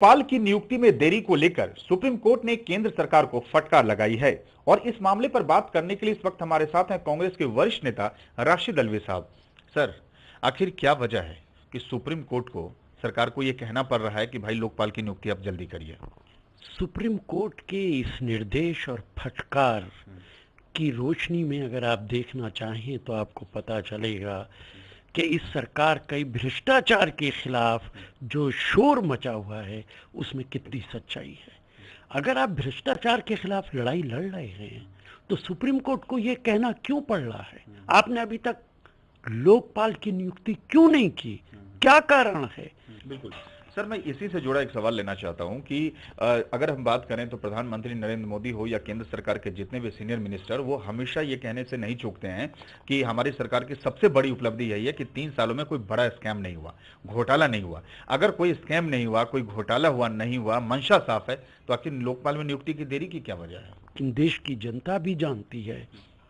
पाल की नियुक्ति में देरी को लेकर सुप्रीम कोर्ट ने केंद्र सरकार को फटकार लगाई है और इस मामले पर बात करने के लिए इस वक्त हमारे साथ हैं कांग्रेस के वरिष्ठ नेता राशिद दलवी साहब सर आखिर क्या वजह है कि सुप्रीम कोर्ट को सरकार को यह कहना पड़ रहा है कि भाई लोकपाल की नियुक्ति आप जल्दी करिए सुप्रीम कोर्ट के इस निर्देश और फटकार हम्म। की रोशनी में अगर आप देखना चाहें तो आपको पता चलेगा कि इस सरकार का भ्रष्टाचार के खिलाफ जो शोर मचा हुआ है उसमें कितनी सच्चाई है अगर आप भ्रष्टाचार के खिलाफ लड़ाई लड़ रहे हैं तो सुप्रीम कोर्ट को यह कहना क्यों पड़ रहा है आपने अभी तक लोकपाल की नियुक्ति क्यों नहीं की क्या कारण है बिल्कुल सर मैं इसी से जुड़ा एक सवाल लेना चाहता हूं कि अगर हम बात करें तो प्रधानमंत्री नरेंद्र मोदी हो या केंद्र सरकार के जितने भी सीनियर मिनिस्टर वो हमेशा ये कहने से नहीं चूकते हैं कि हमारी सरकार की सबसे बड़ी उपलब्धि यही है कि तीन सालों में कोई बड़ा स्कैम नहीं हुआ घोटाला नहीं हुआ अगर कोई स्कैम नहीं हुआ कोई घोटाला हुआ नहीं हुआ मंशा साफ है तो आखिर लोकपाल में नियुक्ति की देरी की क्या वजह है देश की जनता भी जानती है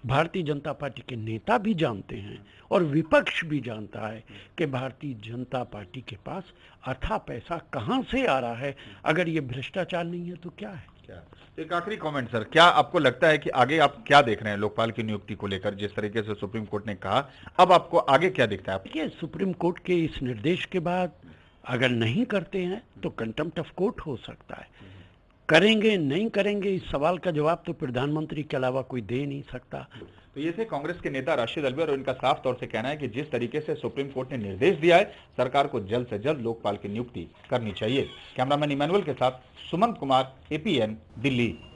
भारतीय जनता पार्टी के नेता भी जानते हैं और विपक्ष भी जानता है कि भारतीय जनता पार्टी के पास अथा पैसा कहां से आ रहा है अगर ये भ्रष्टाचार नहीं है तो क्या है क्या एक आखिरी कमेंट सर क्या आपको लगता है कि आगे आप क्या देख रहे हैं लोकपाल की नियुक्ति को लेकर जिस तरीके से सुप्रीम कोर्ट ने कहा अब आपको आगे क्या दिखता है देखिए सुप्रीम कोर्ट के इस निर्देश के बाद अगर नहीं करते हैं तो कंटेम्प्ट ऑफ कोर्ट हो सकता है करेंगे नहीं करेंगे इस सवाल का जवाब तो प्रधानमंत्री के अलावा कोई दे नहीं सकता तो ये थे कांग्रेस के नेता राशिद अलवी और इनका साफ तौर से कहना है कि जिस तरीके से सुप्रीम कोर्ट ने निर्देश दिया है सरकार को जल्द से जल्द लोकपाल की नियुक्ति करनी चाहिए कैमरामैन इमानुअल के साथ सुमन कुमार एपीएन दिल्ली